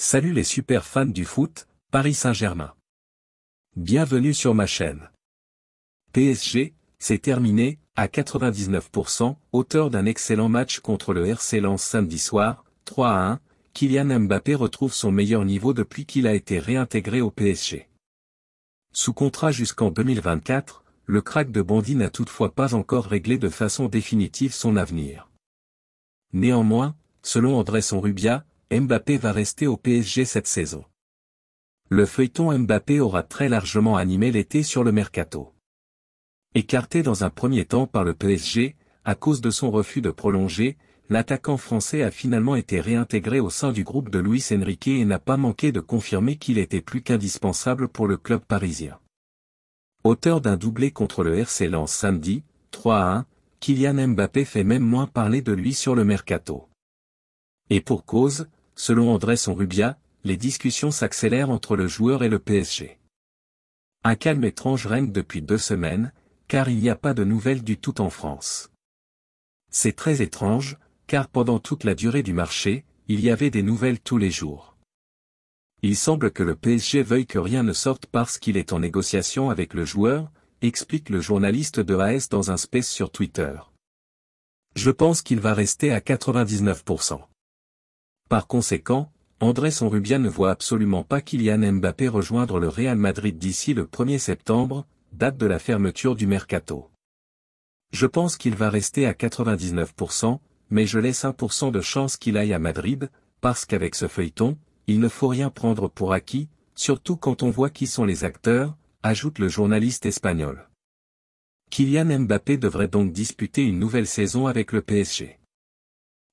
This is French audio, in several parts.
Salut les super fans du foot, Paris Saint-Germain. Bienvenue sur ma chaîne. PSG, c'est terminé, à 99%, auteur d'un excellent match contre le RC Lens samedi soir, 3 à 1, Kylian Mbappé retrouve son meilleur niveau depuis qu'il a été réintégré au PSG. Sous contrat jusqu'en 2024, le crack de Bondy n'a toutefois pas encore réglé de façon définitive son avenir. Néanmoins, selon André Sonrubia, Mbappé va rester au PSG cette saison. Le feuilleton Mbappé aura très largement animé l'été sur le mercato. Écarté dans un premier temps par le PSG, à cause de son refus de prolonger, l'attaquant français a finalement été réintégré au sein du groupe de Luis Enrique et n'a pas manqué de confirmer qu'il était plus qu'indispensable pour le club parisien. Auteur d'un doublé contre le RC Lens samedi, 3 à 1, Kylian Mbappé fait même moins parler de lui sur le mercato. Et pour cause, selon André Sonrubia, les discussions s'accélèrent entre le joueur et le PSG. Un calme étrange règne depuis deux semaines, car il n'y a pas de nouvelles du tout en France. C'est très étrange, car pendant toute la durée du marché, il y avait des nouvelles tous les jours. Il semble que le PSG veuille que rien ne sorte parce qu'il est en négociation avec le joueur, explique le journaliste de AS dans un space sur Twitter. Je pense qu'il va rester à 99%. Par conséquent, André Sonrubia ne voit absolument pas Kylian Mbappé rejoindre le Real Madrid d'ici le 1er septembre, date de la fermeture du mercato. Je pense qu'il va rester à 99%, mais je laisse 1% de chance qu'il aille à Madrid, parce qu'avec ce feuilleton, il ne faut rien prendre pour acquis, surtout quand on voit qui sont les acteurs, ajoute le journaliste espagnol. Kylian Mbappé devrait donc disputer une nouvelle saison avec le PSG.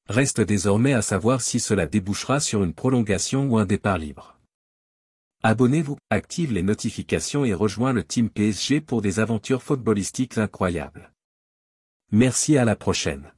Reste désormais à savoir si cela débouchera sur une prolongation ou un départ libre. Abonnez-vous, active les notifications et rejoins le team PSG pour des aventures footballistiques incroyables. Merci à la prochaine.